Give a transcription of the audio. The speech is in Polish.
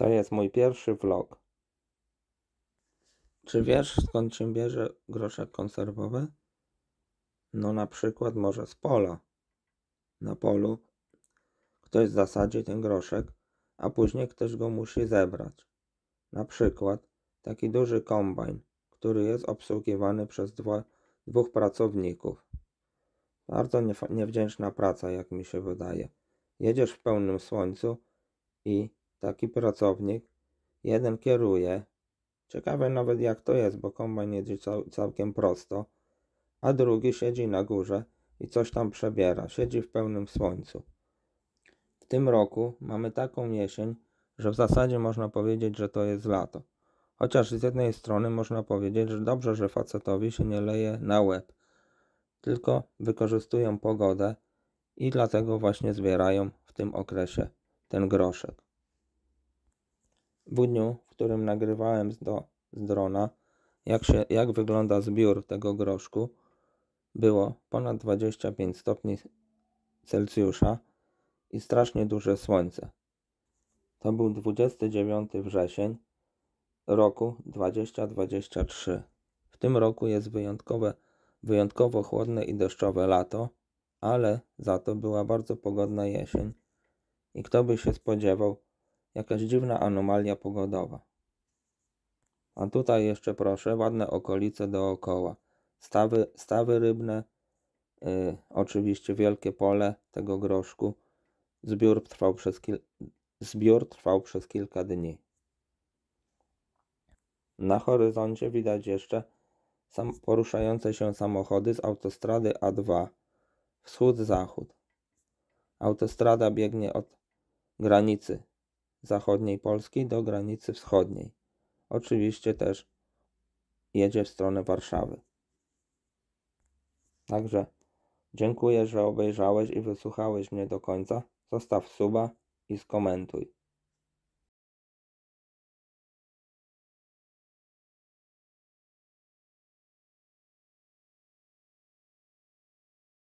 To jest mój pierwszy vlog. Czy wiesz skąd się bierze groszek konserwowy? No na przykład może z pola. Na polu ktoś zasadzi ten groszek, a później ktoś go musi zebrać. Na przykład taki duży kombajn, który jest obsługiwany przez dwa, dwóch pracowników. Bardzo niewdzięczna praca, jak mi się wydaje. Jedziesz w pełnym słońcu i taki pracownik. Jeden kieruje. Ciekawe nawet jak to jest, bo kombajn jedzie cał całkiem prosto. A drugi siedzi na górze i coś tam przebiera. Siedzi w pełnym słońcu. W tym roku mamy taką jesień, że w zasadzie można powiedzieć, że to jest lato. Chociaż z jednej strony można powiedzieć, że dobrze, że facetowi się nie leje na łeb, tylko wykorzystują pogodę i dlatego właśnie zbierają w tym okresie ten groszek w dniu, w którym nagrywałem do, z drona, jak, się, jak wygląda zbiór tego groszku, było ponad 25 stopni Celsjusza i strasznie duże słońce. To był 29 wrzesień roku 2023. W tym roku jest wyjątkowe, wyjątkowo chłodne i deszczowe lato, ale za to była bardzo pogodna jesień. I kto by się spodziewał, Jakaś dziwna anomalia pogodowa. A tutaj jeszcze proszę, ładne okolice dookoła. Stawy, stawy rybne, y, oczywiście wielkie pole tego groszku. Zbiór trwał, przez kil... Zbiór trwał przez kilka dni. Na horyzoncie widać jeszcze sam... poruszające się samochody z autostrady A2 wschód-zachód. Autostrada biegnie od granicy zachodniej Polski do granicy wschodniej. Oczywiście też jedzie w stronę Warszawy. Także dziękuję, że obejrzałeś i wysłuchałeś mnie do końca. Zostaw suba i skomentuj.